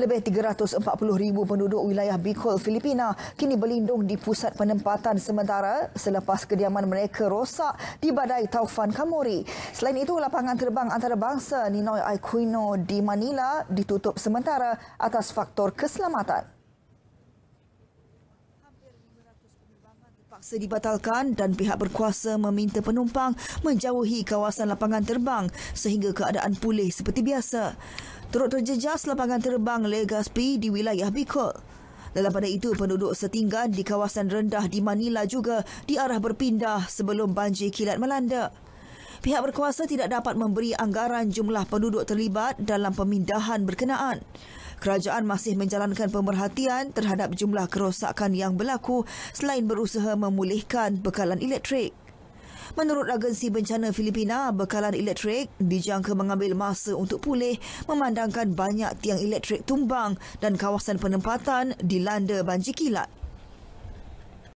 Lebih 340,000 penduduk wilayah Bicol, Filipina kini berlindung di pusat penempatan sementara selepas kediaman mereka rosak di badai Taufan Kamori. Selain itu, lapangan terbang antarabangsa Ninoy Aquino di Manila ditutup sementara atas faktor keselamatan. terpaksa dibatalkan dan pihak berkuasa meminta penumpang menjauhi kawasan lapangan terbang sehingga keadaan pulih seperti biasa. Turut terjejas lapangan terbang Legaspi di wilayah Bicol. Dalam pada itu, penduduk setinggan di kawasan rendah di Manila juga diarah berpindah sebelum banjir kilat melanda pihak berkuasa tidak dapat memberi anggaran jumlah penduduk terlibat dalam pemindahan berkenaan. Kerajaan masih menjalankan pemerhatian terhadap jumlah kerosakan yang berlaku selain berusaha memulihkan bekalan elektrik. Menurut Agensi Bencana Filipina, bekalan elektrik dijangka mengambil masa untuk pulih memandangkan banyak tiang elektrik tumbang dan kawasan penempatan dilanda banjir kilat.